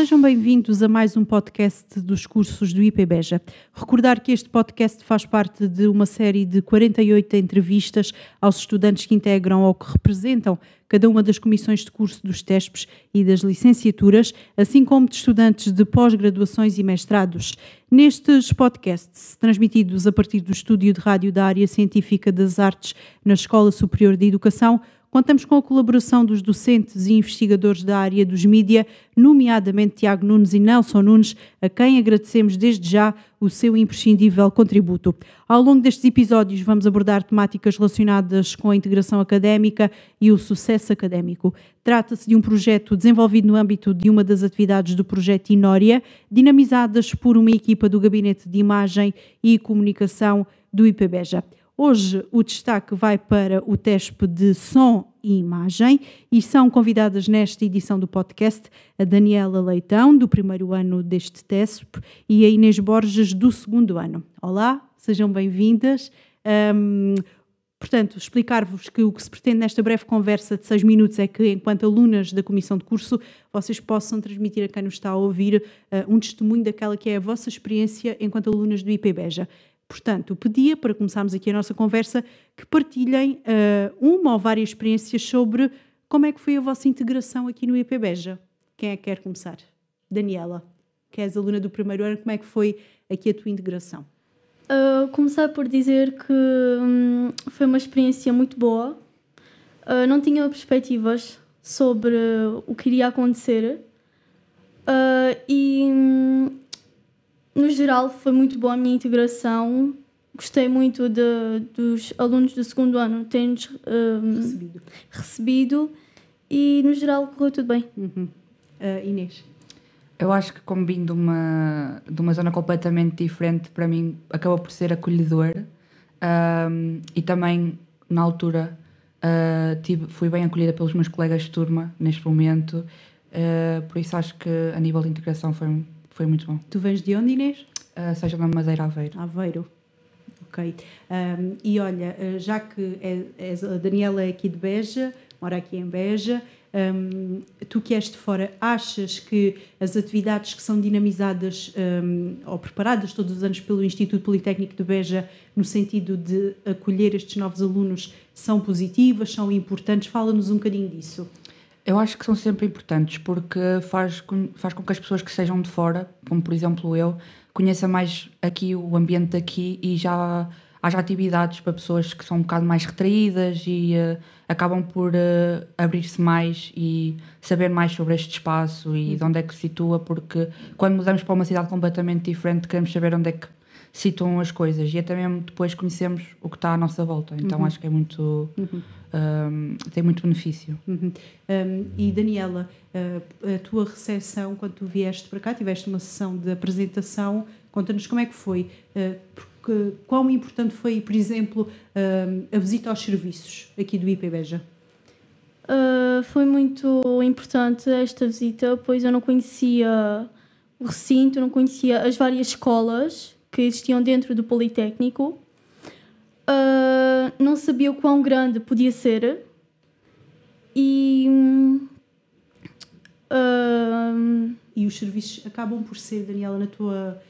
Sejam bem-vindos a mais um podcast dos cursos do IPBEJA. Recordar que este podcast faz parte de uma série de 48 entrevistas aos estudantes que integram ou que representam cada uma das comissões de curso dos TESPs e das licenciaturas, assim como de estudantes de pós-graduações e mestrados. Nestes podcasts, transmitidos a partir do estúdio de rádio da área científica das artes na Escola Superior de Educação, contamos com a colaboração dos docentes e investigadores da área dos mídia, nomeadamente Tiago Nunes e Nelson Nunes, a quem agradecemos desde já o seu imprescindível contributo. Ao longo destes episódios, vamos abordar temáticas relacionadas com a integração académica e o sucesso académico. Trata-se de um projeto desenvolvido no âmbito de uma das atividades do projeto Inória, dinamizadas por uma equipa do Gabinete de Imagem e Comunicação do IPBEJA. Hoje o destaque vai para o TESP de som e imagem e são convidadas nesta edição do podcast a Daniela Leitão, do primeiro ano deste TESP, e a Inês Borges, do segundo ano. Olá, sejam bem-vindas. Um, Portanto, explicar-vos que o que se pretende nesta breve conversa de seis minutos é que, enquanto alunas da comissão de curso, vocês possam transmitir a quem nos está a ouvir uh, um testemunho daquela que é a vossa experiência enquanto alunas do IPBEJA. Portanto, pedia, para começarmos aqui a nossa conversa, que partilhem uh, uma ou várias experiências sobre como é que foi a vossa integração aqui no IPBEJA. Quem é que quer começar? Daniela, que és aluna do primeiro ano, como é que foi aqui a tua integração? Uh, começar por dizer que hum, foi uma experiência muito boa. Uh, não tinha perspectivas sobre o que iria acontecer no geral, foi muito boa a minha integração. Gostei muito de, dos alunos do segundo ano terem-nos um, recebido. recebido. e, no geral, correu tudo bem. Uhum. Uh, Inês? Eu acho que, como vim de uma, de uma zona completamente diferente, para mim acaba por ser acolhedor um, e também, na altura, uh, tive, fui bem acolhida pelos meus colegas de turma neste momento, uh, por isso acho que, a nível de integração, foi foi muito bom. Tu vens de onde, Inês? Uh, Seja na Madeira Aveiro. Aveiro. Ok. Um, e olha, ah, já que é, é, a Daniela é aqui de Beja, mora aqui em Beja, um, tu que és de fora, achas que as atividades que são dinamizadas um, ou preparadas todos os anos pelo Instituto Politécnico de Beja, no sentido de acolher estes novos alunos, são positivas, são importantes? Fala-nos um bocadinho disso. Eu acho que são sempre importantes porque faz com, faz com que as pessoas que sejam de fora, como por exemplo eu, conheça mais aqui o ambiente daqui e já haja atividades para pessoas que são um bocado mais retraídas e uh, acabam por uh, abrir-se mais e saber mais sobre este espaço e de onde é que se situa, porque quando mudamos para uma cidade completamente diferente queremos saber onde é que situam as coisas e até mesmo depois conhecemos o que está à nossa volta. Então uhum. acho que é muito. Uhum um, tem muito benefício. Uhum. Um, e Daniela, a, tua recepção quando tu vieste para cá, tiveste uma sessão de apresentação, conta-nos como é que foi, ah, porque, quão importante foi, por exemplo, a visita aos serviços aqui do IPBEJA? Uh, ah, foi muito importante esta visita, pois eu não conhecia o recinto, não conhecia as várias escolas que existiam dentro do Politécnico uh, não sabia o quão grande podia ser e. Uh, e os serviços acabam por ser, Daniela, na tua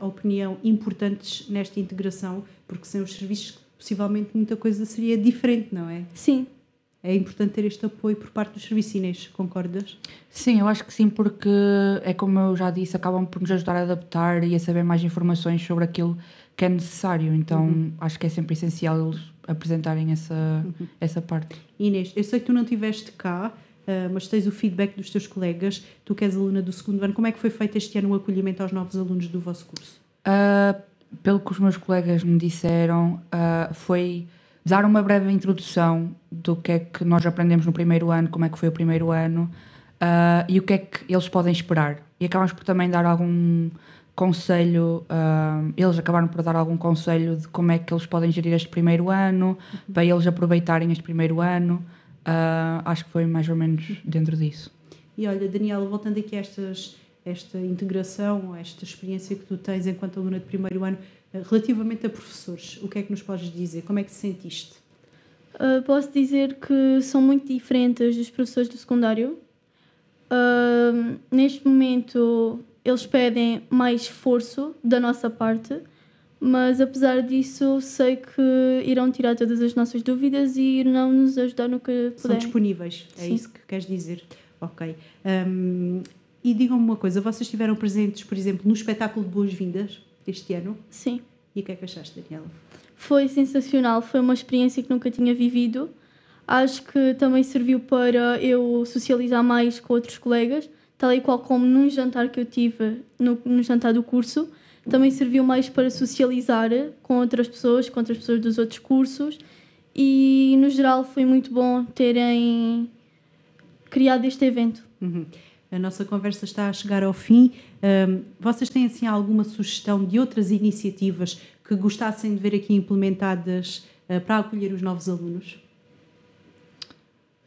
uh, opinião, importantes nesta integração, porque sem os serviços possivelmente muita coisa seria diferente, não é? Sim. É importante ter este apoio por parte dos serviços, concordas? Sim, eu acho que sim, porque é como eu já disse, acabam por nos ajudar a adaptar e a saber mais informações sobre aquilo que é necessário. Então uhum. acho que é sempre essencial eles apresentarem essa, uhum. essa parte. Inês, eu sei que tu não estiveste cá, Uh, mas tens o feedback dos teus colegas, tu que és aluna do segundo ano, como é que foi feito este ano o acolhimento aos novos alunos do vosso curso? Uh, pelo que os meus colegas me disseram, uh, foi dar uma breve introdução do que é que nós aprendemos no primeiro ano, como é que foi o primeiro ano ah, e o que é que eles podem esperar. E acabamos por também dar algum conselho, uh, eles acabaram por dar algum conselho de como é que eles podem gerir este primeiro ano, uhum. para eles aproveitarem este primeiro ano. Uh, acho que foi mais ou menos uhum. dentro disso. E olha, Daniela, voltando aqui a estas, esta integração, esta experiência que tu tens enquanto aluna de primeiro ano, eh, relativamente a professores, o que é que nos podes dizer? Como é que te sentiste? Uh, posso dizer que são muito diferentes dos professores do secundário. neste momento eles pedem mais esforço da nossa parte, mas apesar disso, sei que irão tirar todas as nossas dúvidas e irão nos ajudar no que puderem. São disponíveis, é Sim. isso que queres dizer. Ok. Um, e digam-me uma coisa, vocês estiveram presentes, por exemplo, no espetáculo de Boas-Vindas este ano? Sim. E o que é que achaste, Daniela? Foi sensacional, foi uma experiência que nunca tinha vivido. Acho que também serviu para eu socializar mais com outros colegas tal e qual como num jantar que eu tive, no, no jantar do curso, também serviu mais para socializar com outras pessoas, com outras pessoas dos outros cursos, e no geral foi muito bom terem criado este evento. Uhum. A nossa conversa está a chegar ao fim. Um, vocês têm assim alguma sugestão de outras iniciativas que gostassem de ver aqui implementadas uh, para acolher os novos alunos?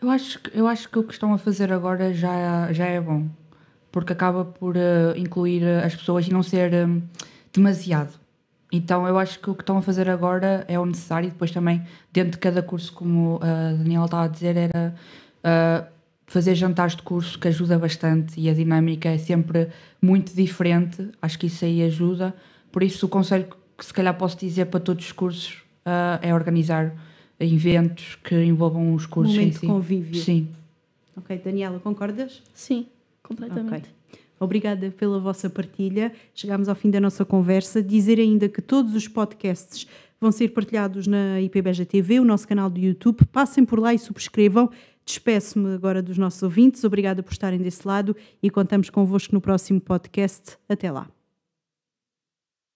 Eu acho, eu acho que o que estão a fazer agora já, já é bom, porque acaba por uh, incluir eh, as pessoas e não ser um, eh, demasiado. Então eu acho que o que estão a fazer agora é o necessário e depois também dentro de cada curso, como a Daniela estava a dizer, era uh, fazer jantares de curso que ajuda bastante e a dinâmica é sempre muito diferente, acho que isso aí ajuda. Por isso o conselho que se calhar posso dizer para todos os cursos uh, é organizar eventos que envolvam os cursos. Momento em si. convívio. Sim. Ok, Daniela, concordas? Sim, completamente. Okay. Obrigada pela vossa partilha. Chegámos ao fim da nossa conversa. Dizer ainda que todos os podcasts vão ser partilhados na IPBJ TV, o nosso canal do YouTube. Passem por lá e subscrevam. Despeço-me agora dos nossos ouvintes. Obrigada por estarem desse lado e contamos convosco no próximo podcast. Até lá.